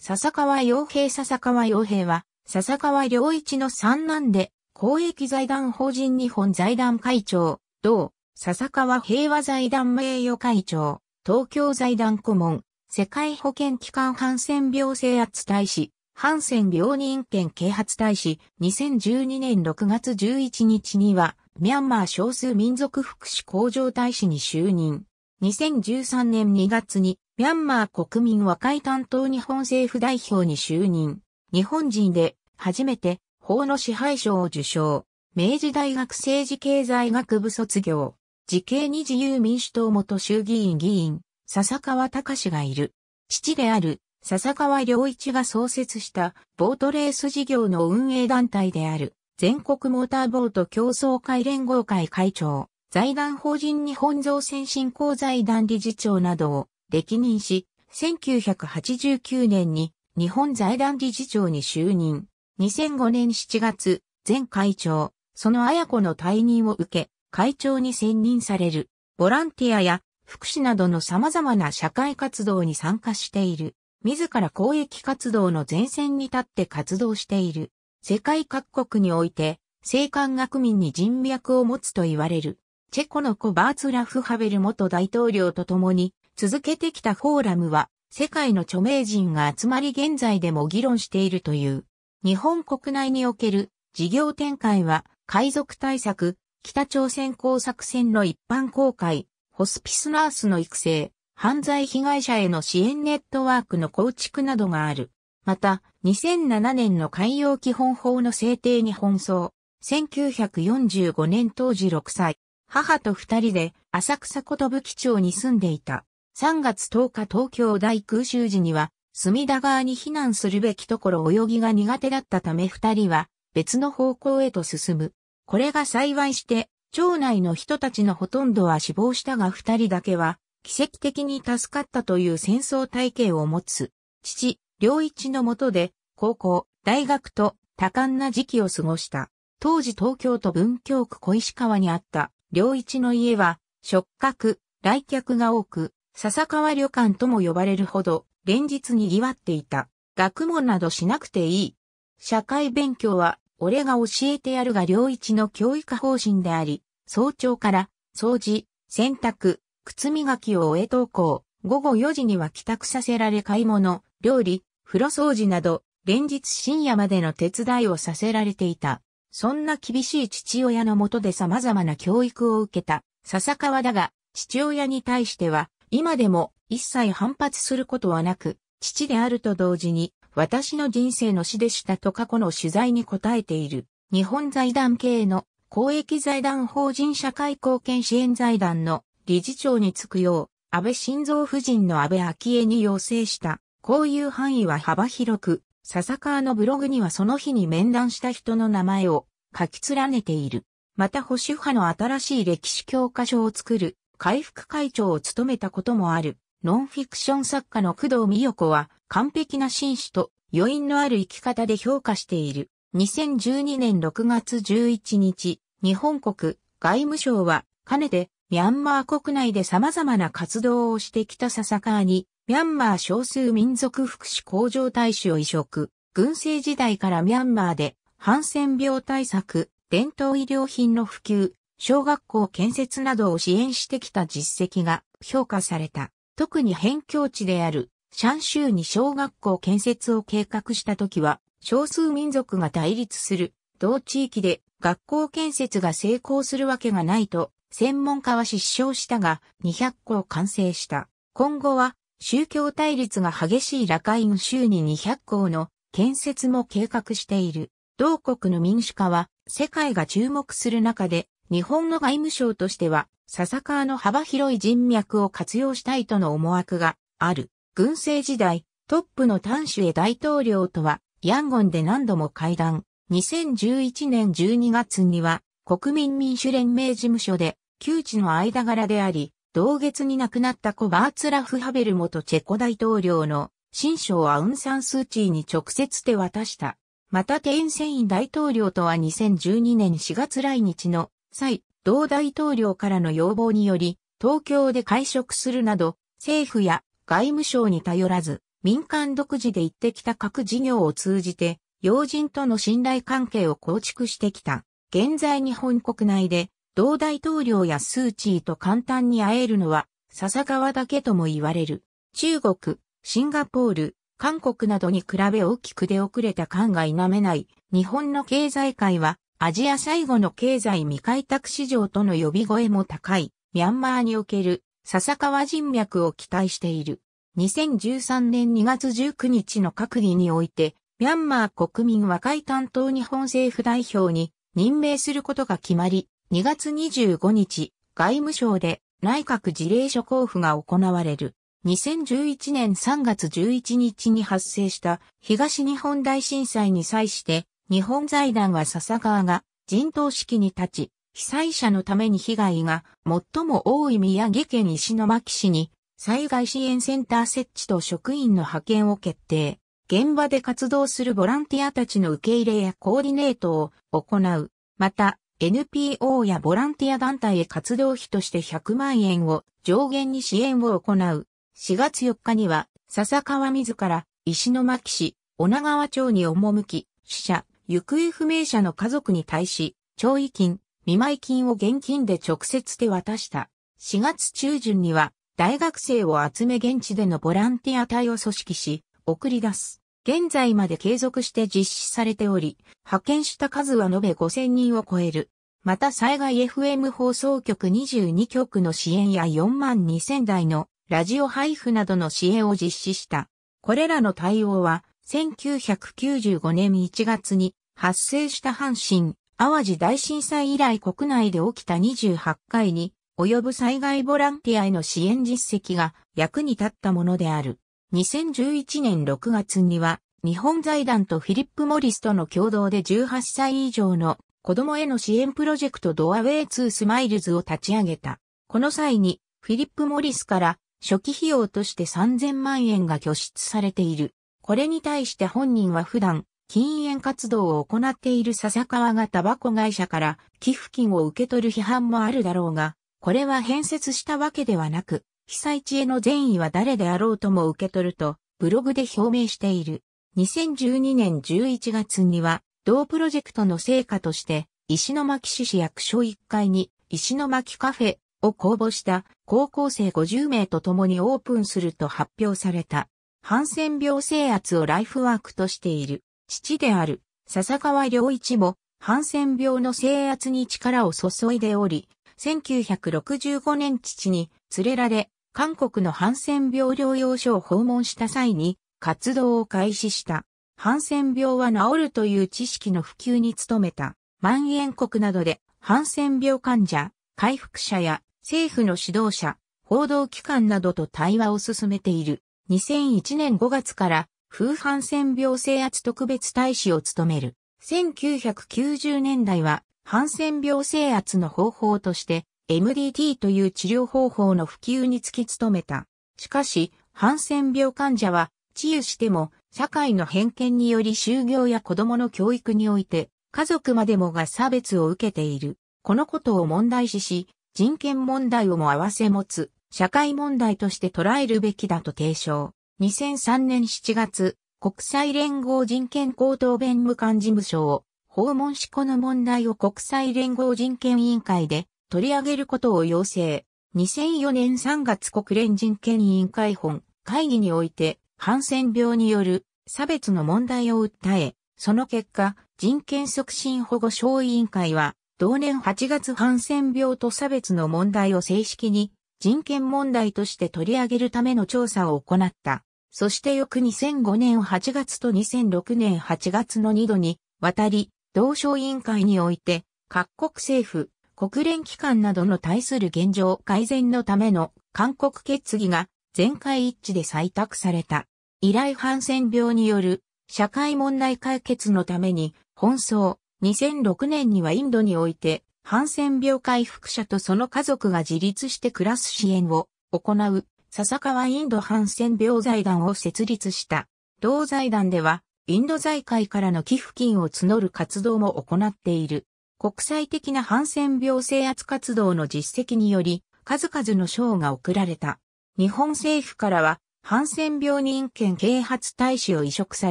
笹川洋平笹川洋平は、笹川良一の三男で、公益財団法人日本財団会長、同、笹川平和財団名誉会長、東京財団顧問、世界保健機関ハンセン病制圧大使、ハンセン病人権啓発大使、2012年6月11日には、ミャンマー少数民族福祉工場大使に就任。2013年2月にミャンマー国民和解担当日本政府代表に就任。日本人で初めて法の支配賞を受賞。明治大学政治経済学部卒業。時系に自由民主党元衆議院議員、笹川隆がいる。父である笹川良一が創設したボートレース事業の運営団体である全国モーターボート競争会連合会会長、財団法人日本造船振興財団理事長などを歴任し、1989年に日本財団理事長に就任。2005年7月、前会長、その綾子の退任を受け、会長に選任される。ボランティアや福祉などの様々な社会活動に参加している。自ら公益活動の前線に立って活動している。世界各国において、生函学民に人脈を持つと言われる。チェコのコバーツラフハベル元大統領と共に、続けてきたフォーラムは、世界の著名人が集まり現在でも議論しているという、日本国内における事業展開は、海賊対策、北朝鮮工作戦の一般公開、ホスピスナースの育成、犯罪被害者への支援ネットワークの構築などがある。また、2007年の海洋基本法の制定に奔走。1945年当時6歳、母と二人で浅草ことぶ町に住んでいた。3月10日東京大空襲時には、隅田川に避難するべきところ泳ぎが苦手だったため二人は別の方向へと進む。これが幸いして、町内の人たちのほとんどは死亡したが二人だけは、奇跡的に助かったという戦争体系を持つ、父、良一のもとで、高校、大学と多感な時期を過ごした。当時東京都文京区小石川にあった、良一の家は、触覚、来客が多く、笹川旅館とも呼ばれるほど、連日ぎわっていた。学問などしなくていい。社会勉強は、俺が教えてやるが良一の教育方針であり、早朝から、掃除、洗濯、靴磨きを終え登校、午後4時には帰宅させられ買い物、料理、風呂掃除など、連日深夜までの手伝いをさせられていた。そんな厳しい父親のもとで様々な教育を受けた、笹川だが、父親に対しては、今でも一切反発することはなく、父であると同時に、私の人生の死でしたと過去の取材に答えている、日本財団系の公益財団法人社会貢献支援財団の理事長に就くよう、安倍晋三夫人の安倍昭恵に要請した。こういう範囲は幅広く、笹川のブログにはその日に面談した人の名前を書き連ねている。また保守派の新しい歴史教科書を作る回復会長を務めたこともある、ノンフィクション作家の工藤美代子は、完璧な紳士と余韻のある生き方で評価している。2012年6月11日、日本国外務省は、かねてミャンマー国内で様々な活動をしてきた笹川に、ミャンマー少数民族福祉工場大使を移植。軍政時代からミャンマーで、ハンセン病対策、伝統医療品の普及、小学校建設などを支援してきた実績が評価された。特に辺境地であるシャン州に小学校建設を計画した時は、少数民族が対立する同地域で学校建設が成功するわけがないと、専門家は失笑したが、200校完成した。今後は、宗教対立が激しいラカイン州に200校の建設も計画している。同国の民主化は世界が注目する中で日本の外務省としては、笹川の幅広い人脈を活用したいとの思惑がある。軍政時代、トップの丹首へ大統領とは、ヤンゴンで何度も会談。2011年12月には、国民民主連盟事務所で、旧知の間柄であり、同月に亡くなったコバーツラフ・ハベル元チェコ大統領の新章アウンサンスーチーに直接手渡した。またテインセイン大統領とは2012年4月来日の際、同大統領からの要望により、東京で会食するなど、政府や外務省に頼らず、民間独自で行ってきた各事業を通じて、要人との信頼関係を構築してきた。現在日本国内で、同大統領やスーチーと簡単に会えるのは、笹川だけとも言われる。中国、シンガポール、韓国などに比べ大きく出遅れた感が否めない、日本の経済界は、アジア最後の経済未開拓市場との呼び声も高い、ミャンマーにおける笹川人脈を期待している。2013年2月19日の閣議において、ミャンマー国民和解担当日本政府代表に任命することが決まり、2月25日、外務省で内閣事例書交付が行われる。2011年3月11日に発生した東日本大震災に際して日本財団は笹川が人頭式に立ち、被災者のために被害が最も多い宮城県石巻市に災害支援センター設置と職員の派遣を決定。現場で活動するボランティアたちの受け入れやコーディネートを行う。また、NPO やボランティア団体へ活動費として100万円を上限に支援を行う。4月4日には、笹川自ら、石巻市、女川町に赴き、死者、行方不明者の家族に対し、懲慰金、見舞い金を現金で直接手渡した。4月中旬には、大学生を集め現地でのボランティア隊を組織し、送り出す。現在まで継続して実施されており、派遣した数は延べ5000人を超える。また災害 FM 放送局22局の支援や4万2000台のラジオ配布などの支援を実施した。これらの対応は1995年1月に発生した阪神、淡路大震災以来国内で起きた28回に及ぶ災害ボランティアへの支援実績が役に立ったものである。2011年6月には日本財団とフィリップ・モリスとの共同で18歳以上の子供への支援プロジェクトドアウェイツースマイルズを立ち上げた。この際にフィリップ・モリスから初期費用として3000万円が拠出されている。これに対して本人は普段、禁煙活動を行っている笹川がタバコ会社から寄付金を受け取る批判もあるだろうが、これは変説したわけではなく、被災地への善意は誰であろうとも受け取ると、ブログで表明している。2012年11月には、同プロジェクトの成果として、石巻市市役所1階に、石巻カフェを公募した高校生50名と共にオープンすると発表された。ハンセン病制圧をライフワークとしている。父である笹川良一もハンセン病の制圧に力を注いでおり、1965年父に連れられ、韓国のハンセン病療養所を訪問した際に活動を開始した。ハンセン病は治るという知識の普及に努めた。蔓延国などでハンセン病患者、回復者や政府の指導者、報道機関などと対話を進めている。2001年5月から、風帆船病制圧特別大使を務める。1990年代は、帆船病制圧の方法として、MDT という治療方法の普及に突き努めた。しかし、帆船病患者は、治癒しても、社会の偏見により就業や子供の教育において、家族までもが差別を受けている。このことを問題視し、人権問題をも併せ持つ社会問題として捉えるべきだと提唱。2003年7月、国際連合人権高等弁務官事務所を訪問しこの問題を国際連合人権委員会で取り上げることを要請。2004年3月国連人権委員会本会議において、ハンセン病による差別の問題を訴え、その結果、人権促進保護省委員会は、同年8月ハンセン病と差別の問題を正式に人権問題として取り上げるための調査を行った。そして翌2005年8月と2006年8月の2度にわたり、同省委員会において、各国政府、国連機関などの対する現状改善のための勧告決議が全会一致で採択された。依頼ハンセン病による社会問題解決のために、奔走、2006年にはインドにおいてハンセン病回復者とその家族が自立して暮らす支援を行う笹川インドハンセン病財団を設立した。同財団では、インド財界からの寄付金を募る活動も行っている。国際的なハンセン病制圧活動の実績により、数々の賞が贈られた。日本政府からは、ハンセン病人権啓発大使を移植さ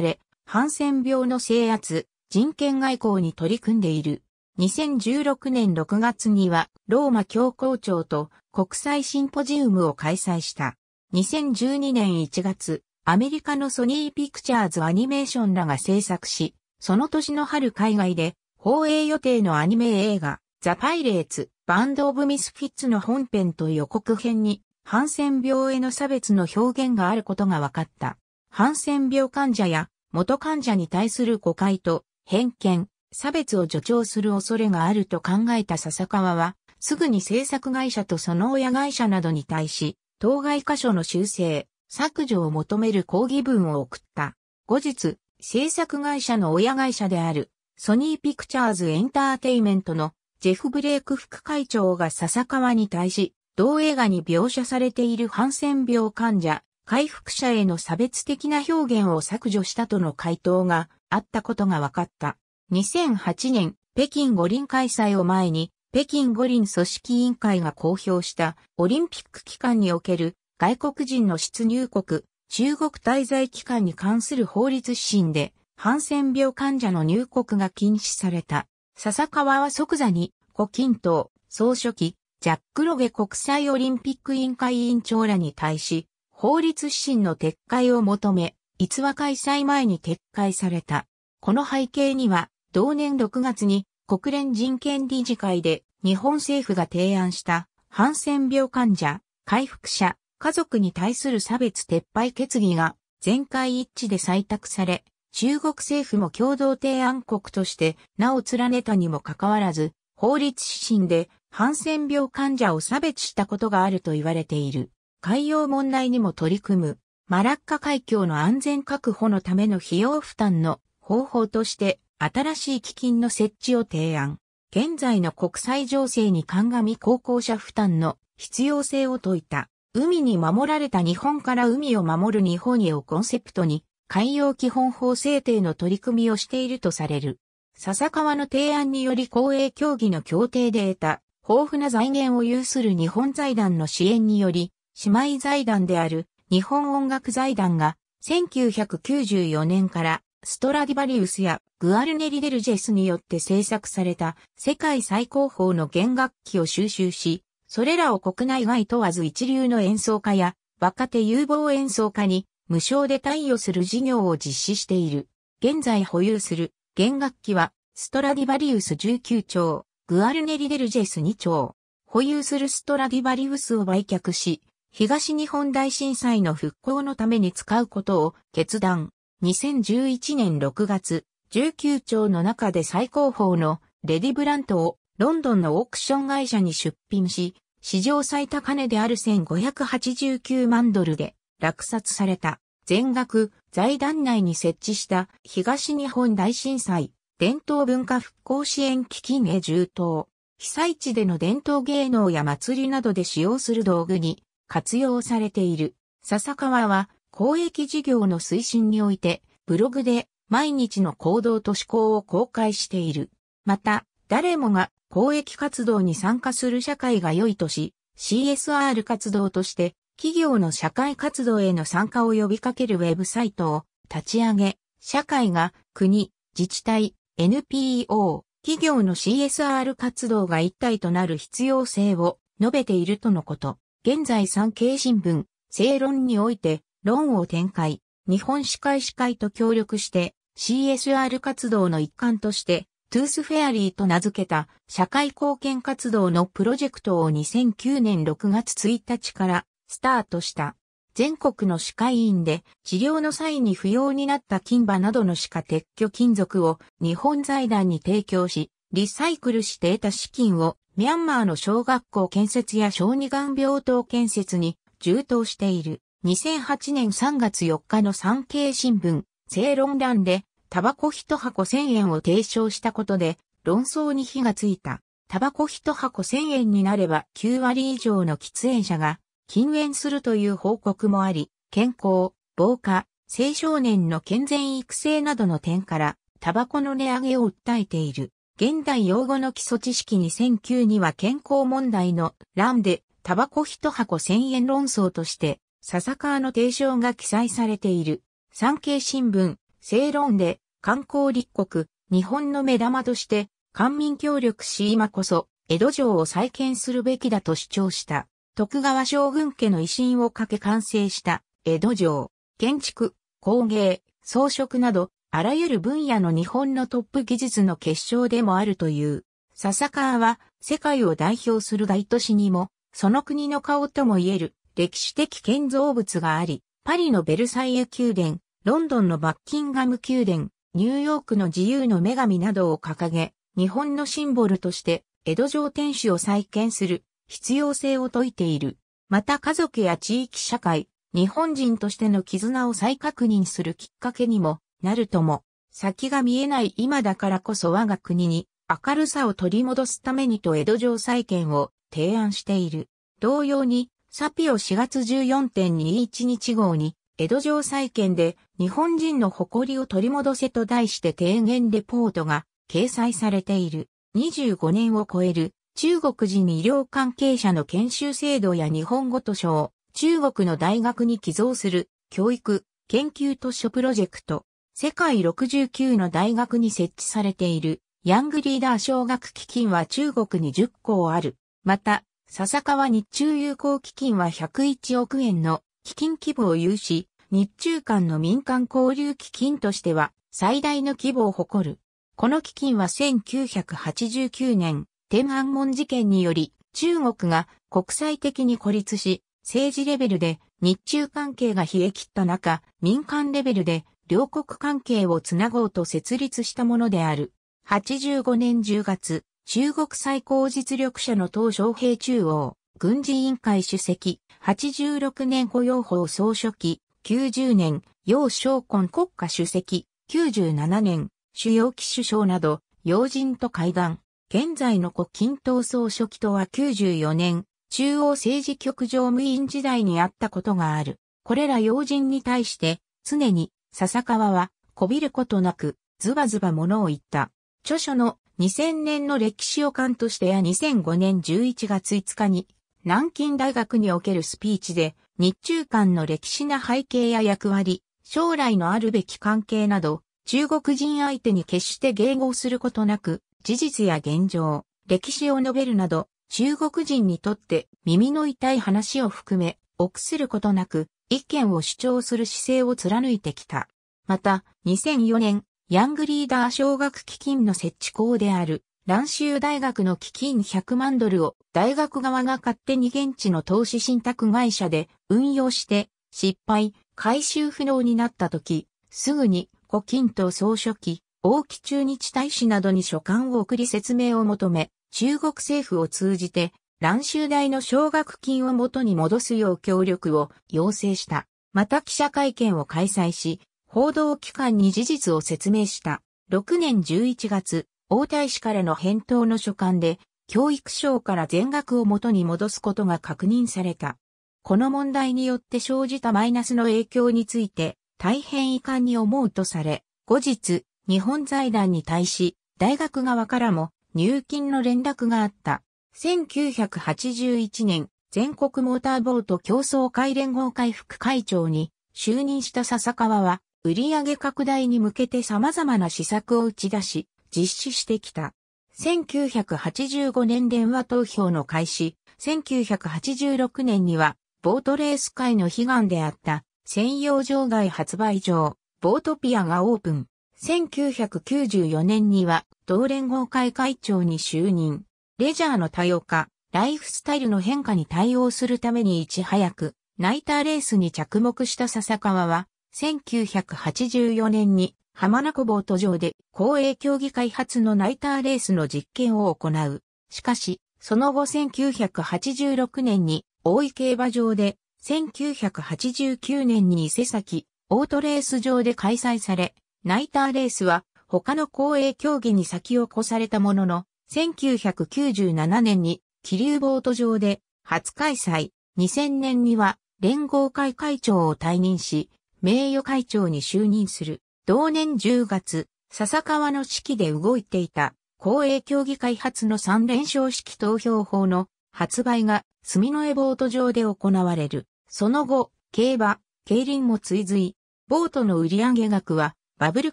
れ、ハンセン病の制圧、人権外交に取り組んでいる。2016年6月にはローマ教皇庁と国際シンポジウムを開催した。2012年1月、アメリカのソニーピクチャーズアニメーションらが制作し、その年の春海外で放映予定のアニメ映画、ザ・パイレーツ、バンド・オブ・ミスフィッツの本編と予告編に、ハンセン病への差別の表現があることが分かった。ハンセン病患者や元患者に対する誤解と偏見、差別を助長する恐れがあると考えた笹川は、すぐに制作会社とその親会社などに対し、当該箇所の修正、削除を求める抗議文を送った。後日、制作会社の親会社である、ソニーピクチャーズエンターテイメントのジェフ・ブレイク副会長が笹川に対し、同映画に描写されているハンセン病患者、回復者への差別的な表現を削除したとの回答があったことが分かった。2008年、北京五輪開催を前に、北京五輪組織委員会が公表したオリンピック期間における外国人の出入国、中国滞在期間に関する法律指針で、ハンセン病患者の入国が禁止された。笹川は即座に、胡錦涛、総書記、ジャック・ロゲ国際オリンピック委員会委員長らに対し、法律指針の撤回を求め、逸話開催前に撤回された。この背景には、同年6月に国連人権理事会で日本政府が提案したハンセン病患者、回復者、家族に対する差別撤廃決議が全会一致で採択され、中国政府も共同提案国として名を連ねたにもかかわらず、法律指針でハンセン病患者を差別したことがあると言われている。海洋問題にも取り組む、マラッカ海峡の安全確保のための費用負担の方法として、新しい基金の設置を提案。現在の国際情勢に鑑み高校者負担の必要性を説いた。海に守られた日本から海を守る日本へをコンセプトに海洋基本法制定の取り組みをしているとされる。笹川の提案により公営協議の協定で得た豊富な財源を有する日本財団の支援により、姉妹財団である日本音楽財団が1994年からストラディバリウスやグアルネリ・デルジェスによって制作された世界最高峰の弦楽器を収集し、それらを国内外問わず一流の演奏家や若手有望演奏家に無償で対応する事業を実施している。現在保有する弦楽器はストラディバリウス19丁、グアルネリ・デルジェス2丁。保有するストラディバリウスを売却し、東日本大震災の復興のために使うことを決断。2011年6月、19丁の中で最高峰のレディブラントをロンドンのオークション会社に出品し、史上最高値である1589万ドルで落札された。全額財団内に設置した東日本大震災伝統文化復興支援基金へ充当。被災地での伝統芸能や祭りなどで使用する道具に活用されている。笹川は公益事業の推進においてブログで毎日の行動と思考を公開している。また、誰もが公益活動に参加する社会が良いとし、CSR 活動として企業の社会活動への参加を呼びかけるウェブサイトを立ち上げ、社会が国、自治体、NPO、企業の CSR 活動が一体となる必要性を述べているとのこと。現在産経新聞、正論において論を展開、日本司会司会と協力して CSR 活動の一環として、トゥースフェアリーと名付けた社会貢献活動のプロジェクトを2009年6月1日からスタートした。全国の歯科医院で治療の際に不要になった金歯などの歯科撤去金属を日本財団に提供し、リサイクルして得た資金をミャンマーの小学校建設や小児がん病棟建設に充当している。2008年3月4日の産経新聞、正論欄でタバコ一箱1000円を提唱したことで、論争に火がついた。タバコ一箱1000円になれば9割以上の喫煙者が禁煙するという報告もあり、健康、防火、青少年の健全育成などの点から、タバコの値上げを訴えている。現代用語の基礎知識2009には健康問題の欄で、タバコ一箱1000円論争として、笹川の提唱が記載されている。産経新聞、正論で観光立国、日本の目玉として、官民協力し今こそ、江戸城を再建するべきだと主張した。徳川将軍家の威信をかけ完成した江戸城、建築、工芸、装飾など、あらゆる分野の日本のトップ技術の結晶でもあるという。笹川は世界を代表する大都市にも、その国の顔とも言える歴史的建造物があり、パリのベルサイユ宮殿、ロンドンのバッキンガム宮殿、ニューヨークの自由の女神などを掲げ、日本のシンボルとして江戸城天守を再建する必要性を説いている。また家族や地域社会、日本人としての絆を再確認するきっかけにもなるとも、先が見えない今だからこそ我が国に明るさを取り戻すためにと江戸城再建を提案している。同様に、サピオ4月14.21日号に江戸城再建で日本人の誇りを取り戻せと題して提言レポートが掲載されている。25年を超える中国人医療関係者の研修制度や日本語図書を中国の大学に寄贈する教育研究図書プロジェクト。世界69の大学に設置されているヤングリーダー奨学基金は中国に10校ある。また、笹川日中友好基金は101億円の基金規模を有し、日中間の民間交流基金としては最大の規模を誇る。この基金は1989年、天安門事件により中国が国際的に孤立し、政治レベルで日中関係が冷え切った中、民間レベルで両国関係をつなごうと設立したものである。85年10月、中国最高実力者の鄧小平中央、軍事委員会主席、86年雇用法総書記、90年、楊昌根国家主席、97年、主要機首相など、要人と会談。現在の胡錦涛総書記とは94年、中央政治局常務委員時代にあったことがある。これら要人に対して、常に、笹川は、こびることなく、ズバズバ物を言った。著書の2000年の歴史を感としてや2005年11月5日に、南京大学におけるスピーチで、日中間の歴史な背景や役割、将来のあるべき関係など、中国人相手に決して迎合することなく、事実や現状、歴史を述べるなど、中国人にとって耳の痛い話を含め、臆することなく、意見を主張する姿勢を貫いてきた。また、2004年、ヤングリーダー奨学基金の設置校である、蘭州大学の基金100万ドルを大学側が勝手に現地の投資信託会社で運用して失敗、回収不能になった時、すぐに胡錦涛総書記、王毅中日大使などに書簡を送り説明を求め、中国政府を通じて、蘭州大の奨学金を元に戻すよう協力を要請した。また記者会見を開催し、報道機関に事実を説明した。6年11月、王大使からの返答の書簡で、教育省から全額を元に戻すことが確認された。この問題によって生じたマイナスの影響について、大変遺憾に思うとされ、後日、日本財団に対し、大学側からも入金の連絡があった。1981年、全国モーターボート競争会連合会副会長に就任した笹川は、売上拡大に向けて様々な施策を打ち出し、実施してきた。1985年電話投票の開始、1986年には、ボートレース界の悲願であった、専用場外発売場、ボートピアがオープン。1994年には、同連合会会長に就任。レジャーの多様化、ライフスタイルの変化に対応するためにいち早く、ナイターレースに着目した笹川は、1984年に浜名湖ボート場で公営競技開発のナイターレースの実験を行う。しかし、その後1986年に大井競馬場で、1989年に伊勢崎オートレース場で開催され、ナイターレースは他の公営競技に先を越されたものの、1997年に気流ボート場で初開催、2000年には連合会会長を退任し、名誉会長に就任する。同年10月、笹川の指揮で動いていた公営競技開発の3連勝式投票法の発売が住の江ボート上で行われる。その後、競馬、競輪も追随。ボートの売上額はバブル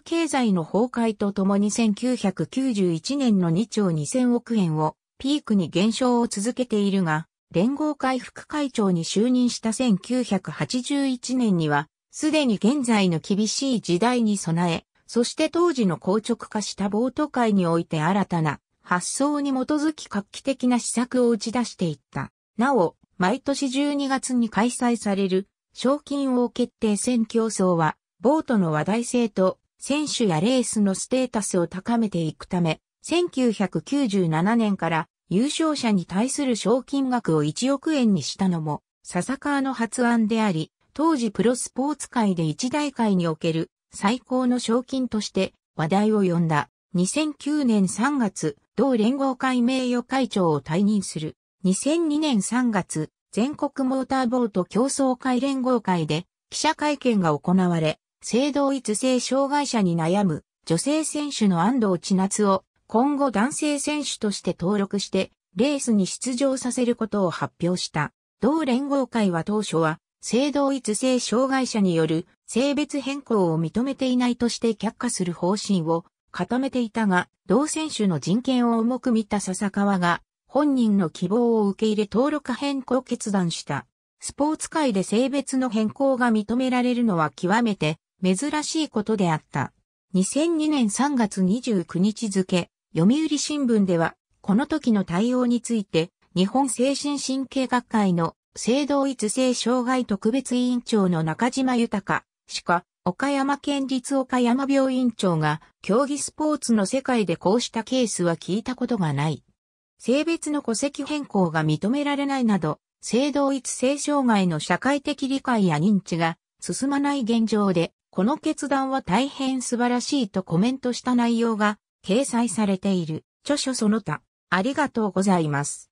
経済の崩壊とともに1991年の2兆2000億円をピークに減少を続けているが、連合会副会長に就任した1981年にはすでに現在の厳しい時代に備え、そして当時の硬直化したボート界において新たな発想に基づき画期的な施策を打ち出していった。なお、毎年12月に開催される賞金王決定戦競争は、ボートの話題性と選手やレースのステータスを高めていくため、1997年から優勝者に対する賞金額を1億円にしたのも、笹川の発案であり、当時プロスポーツ界で一大会における最高の賞金として話題を呼んだ。2009年3月、同連合会名誉会長を退任する。2002年3月、全国モーターボート競争会連合会で記者会見が行われ、性同一性障害者に悩む女性選手の安藤千夏を今後男性選手として登録してレースに出場させることを発表した。同連合会は当初は性同一性障害者による性別変更を認めていないとして却下する方針を固めていたが、同選手の人権を重く見た笹川が、本人の希望を受け入れ登録変更決断した。スポーツ界で性別の変更が認められるのは極めて珍しいことであった。2002年3月29日付、読売新聞では、この時の対応について、日本精神神経学会の性同一性障害特別委員長の中島豊、しか、岡山県立岡山病院長が、競技スポーツの世界でこうしたケースは聞いたことがない。性別の戸籍変更が認められないなど、性同一性障害の社会的理解や認知が進まない現状で、この決断は大変素晴らしいとコメントした内容が掲載されている著書その他、ありがとうございます。